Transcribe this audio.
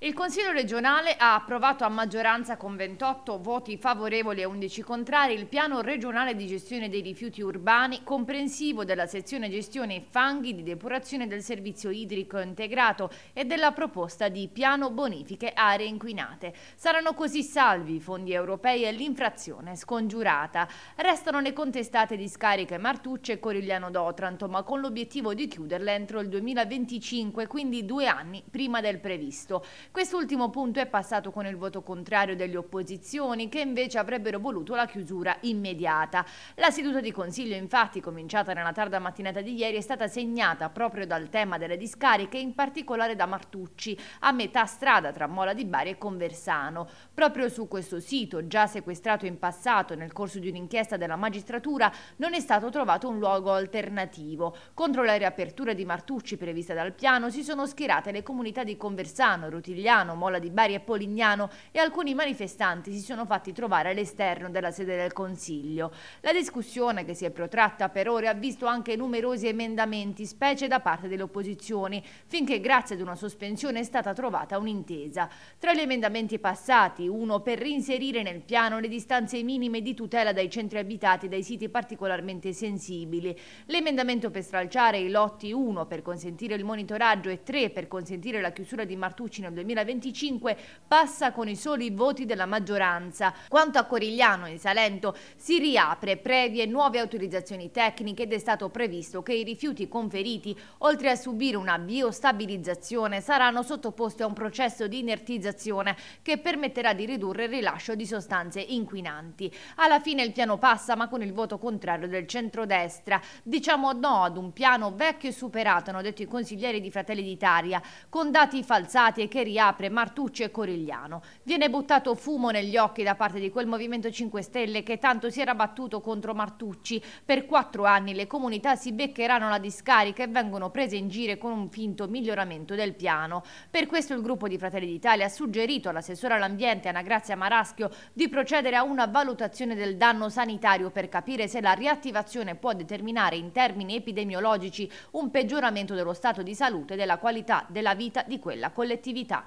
Il Consiglio regionale ha approvato a maggioranza con 28 voti favorevoli e 11 contrari il piano regionale di gestione dei rifiuti urbani comprensivo della sezione gestione fanghi di depurazione del servizio idrico integrato e della proposta di piano bonifiche aree inquinate. Saranno così salvi i fondi europei e l'infrazione scongiurata. Restano le contestate discariche Martucce e Corigliano d'Otranto ma con l'obiettivo di chiuderle entro il 2025 quindi due anni prima del previsto. Quest'ultimo punto è passato con il voto contrario delle opposizioni che invece avrebbero voluto la chiusura immediata. La seduta di consiglio infatti cominciata nella tarda mattinata di ieri è stata segnata proprio dal tema delle discariche in particolare da Martucci a metà strada tra Mola di Bari e Conversano. Proprio su questo sito già sequestrato in passato nel corso di un'inchiesta della magistratura non è stato trovato un luogo alternativo. Contro la riapertura di Martucci prevista dal piano si sono schierate le comunità di Conversano, Rutigliano Pomigliano, Mola di Bari e Polignano e alcuni manifestanti si sono fatti trovare all'esterno della sede del Consiglio. La discussione, che si è protratta per ore, ha visto anche numerosi emendamenti, specie da parte delle opposizioni, finché grazie ad una sospensione è stata trovata un'intesa. Tra gli emendamenti passati, uno per reinserire nel piano le distanze minime di tutela dai centri abitati e dai siti particolarmente sensibili, l'emendamento per stralciare i lotti 1 per consentire il monitoraggio e 3 per consentire la chiusura di Martucci nel 2020 2025 passa con i soli voti della maggioranza. Quanto a Corigliano in Salento si riapre previe nuove autorizzazioni tecniche ed è stato previsto che i rifiuti conferiti, oltre a subire una biostabilizzazione, saranno sottoposti a un processo di inertizzazione che permetterà di ridurre il rilascio di sostanze inquinanti. Alla fine il piano passa ma con il voto contrario del centrodestra. Diciamo no ad un piano vecchio e superato, hanno detto i consiglieri di Fratelli d'Italia, con dati falsati e che rientrano riapre Martucci e Corigliano. Viene buttato fumo negli occhi da parte di quel Movimento 5 Stelle che tanto si era battuto contro Martucci. Per quattro anni le comunità si beccheranno la discarica e vengono prese in giro con un finto miglioramento del piano. Per questo il gruppo di Fratelli d'Italia ha suggerito all'assessore all'ambiente Anagrazia Maraschio di procedere a una valutazione del danno sanitario per capire se la riattivazione può determinare in termini epidemiologici un peggioramento dello stato di salute e della qualità della vita di quella collettività.